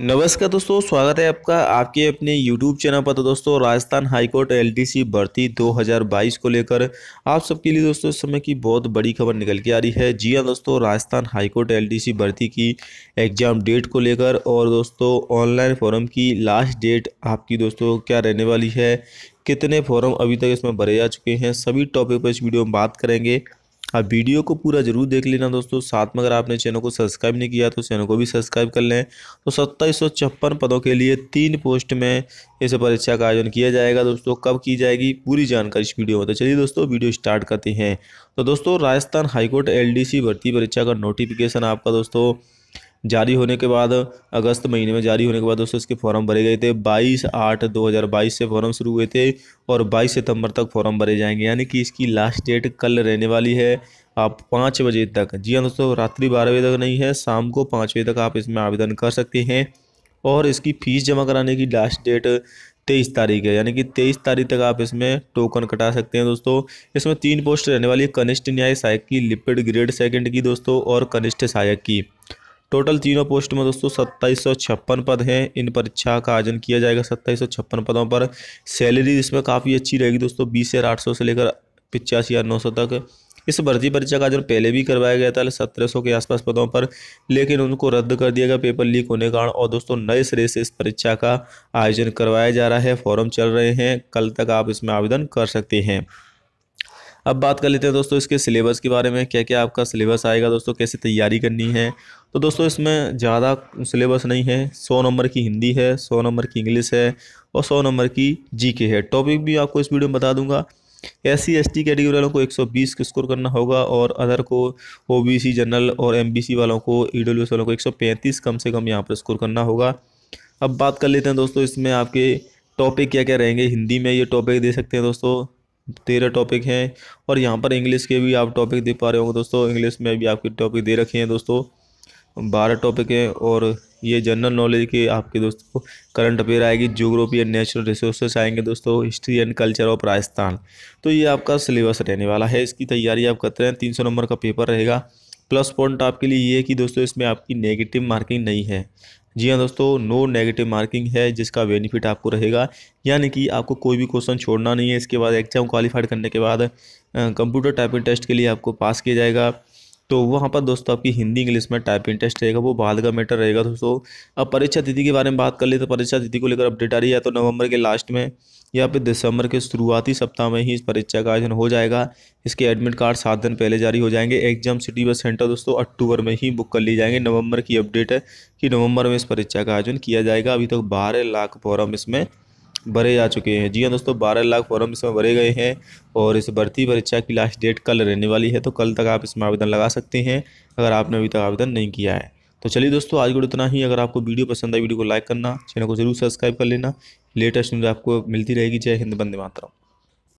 नमस्कार दोस्तों स्वागत है आपका आपके अपने YouTube चैनल पर तो दोस्तों राजस्थान हाईकोर्ट सी भर्ती 2022 को लेकर आप सबके लिए दोस्तों इस समय की बहुत बड़ी खबर निकल के आ रही है जी हाँ दोस्तों राजस्थान हाईकोर्ट सी भर्ती की एग्ज़ाम डेट को लेकर और दोस्तों ऑनलाइन फॉर्म की लास्ट डेट आपकी दोस्तों क्या रहने वाली है कितने फॉर्म अभी तक इसमें भरे जा चुके हैं सभी टॉपिक पर इस वीडियो में बात करेंगे आप वीडियो को पूरा जरूर देख लेना दोस्तों साथ में अगर आपने चैनल को सब्सक्राइब नहीं किया तो चैनल को भी सब्सक्राइब कर लें तो सत्ताईस पदों के लिए तीन पोस्ट में इस परीक्षा का आयोजन किया जाएगा दोस्तों कब की जाएगी पूरी जानकारी इस वीडियो में तो चलिए दोस्तों वीडियो स्टार्ट करते हैं तो दोस्तों राजस्थान हाईकोर्ट सी भर्ती परीक्षा का नोटिफिकेशन आपका दोस्तों जारी होने के बाद अगस्त महीने में जारी होने के बाद दोस्तों इसके फॉर्म भरे गए थे 22 आठ 2022 से फॉर्म शुरू हुए थे और 22 सितंबर तक फॉर्म भरे जाएंगे यानी कि इसकी लास्ट डेट कल रहने वाली है आप पाँच बजे तक जी हाँ दोस्तों रात्रि बारह बजे तक नहीं है शाम को पाँच बजे तक आप इसमें आवेदन कर सकते हैं और इसकी फ़ीस जमा कराने की लास्ट डेट तेईस तारीख है यानी कि तेईस तारीख तक आप इसमें टोकन कटा सकते हैं दोस्तों इसमें तीन पोस्ट रहने वाली है कनिष्ठ न्याय सहायक की लिपिड ग्रेड सेकंड की दोस्तों और कनिष्ठ सहायक की टोटल तीनों पोस्ट में दोस्तों सत्ताईस सौ छप्पन पद हैं इन परीक्षा का आयोजन किया जाएगा सत्ताईस सौ छप्पन पदों पर सैलरी इसमें काफ़ी अच्छी रहेगी दोस्तों बीस हज़ार आठ सौ से लेकर पिचासी हज़ार नौ सौ तक इस भर्ती परीक्षा का आयोजन पहले भी करवाया गया था सत्रह सौ के आसपास पदों पर लेकिन उनको रद्द कर दिया गया पेपर लीक होने के कारण और दोस्तों नए सिरे से इस परीक्षा का आयोजन करवाया जा रहा है फॉर्म चल रहे हैं कल तक आप इसमें आवेदन कर सकते हैं अब बात कर लेते हैं दोस्तों इसके सिलेबस के बारे में क्या क्या आपका सिलेबस आएगा दोस्तों कैसे तैयारी करनी है तो दोस्तों इसमें ज़्यादा सिलेबस नहीं है सौ नंबर की हिंदी है सौ नंबर की इंग्लिश है और सौ नंबर की जीके है टॉपिक भी आपको इस वीडियो में बता दूंगा S C S T category वालों को 120 का स्कोर करना होगा और अदर को ओबीसी जनरल और एमबीसी वालों को ई e वालों को 135 कम से कम यहाँ पर स्कोर करना होगा अब बात कर लेते हैं दोस्तों इसमें आपके टॉपिक क्या क्या रहेंगे हिंदी में ये टॉपिक दे सकते हैं दोस्तों तेरह टॉपिक हैं और यहाँ पर इंग्लिश के भी आप टॉपिक दे पा रहे होंगे दोस्तों इंग्लिश में भी आपके टॉपिक दे रखे हैं दोस्तों बारह टॉपिक हैं और ये जनरल नॉलेज के आपके दोस्तों करंट अफेयर आएगी जोग्राफी एंड नेचुरल रिसोर्सेस आएंगे दोस्तों history and culture of Rajasthan तो ये आपका सिलेबस रहने वाला है इसकी तैयारी आप करते रहें तीन सौ नंबर का पेपर रहेगा प्लस पॉइंट आपके लिए ये है कि दोस्तों इसमें आपकी नेगेटिव मार्किंग नहीं है जी हाँ दोस्तों नो नेगेटिव मार्किंग है जिसका बेनिफिट आपको रहेगा यानी कि आपको कोई भी क्वेश्चन छोड़ना नहीं है इसके बाद एग्जाम क्वालिफाइड करने के बाद कंप्यूटर टाइपिंग टेस्ट के लिए आपको पास किया जाएगा तो वहाँ पर दोस्तों आपकी हिंदी इंग्लिश में टाइपिंग टेस्ट रहेगा वो बाल का मैटर रहेगा दोस्तों अब परीक्षा तिथि के बारे में बात कर ले तो परीक्षा तिथि को लेकर अपडेट आ रही है तो नवंबर के लास्ट में या फिर दिसंबर के शुरुआती सप्ताह में ही इस परीक्षा का आयोजन हो जाएगा इसके एडमिट कार्ड सात दिन पहले जारी हो जाएंगे एग्जाम सिटी बस सेंटर दोस्तों अक्टूबर में ही बुक कर लिए जाएंगे नवंबर की अपडेट है कि नवंबर में इस परीक्षा का आयोजन किया जाएगा अभी तक तो बारह लाख फॉरम इसमें भरे जा चुके हैं जी हाँ दोस्तों बारह लाख फॉर्म इसमें भरे गए हैं और इस भर्ती परीक्षा की लास्ट डेट कल रहने वाली है तो कल तक आप इसमें आवेदन लगा सकते हैं अगर आपने अभी तक आवेदन नहीं किया है तो चलिए दोस्तों आज वीडियो इतना ही अगर आपको वीडियो पसंद आए वीडियो को लाइक करना चैनल को जरूर सब्सक्राइब कर लेना लेटेस्ट न्यूज़ आपको मिलती रहेगी जय हिंद बंदे मातरम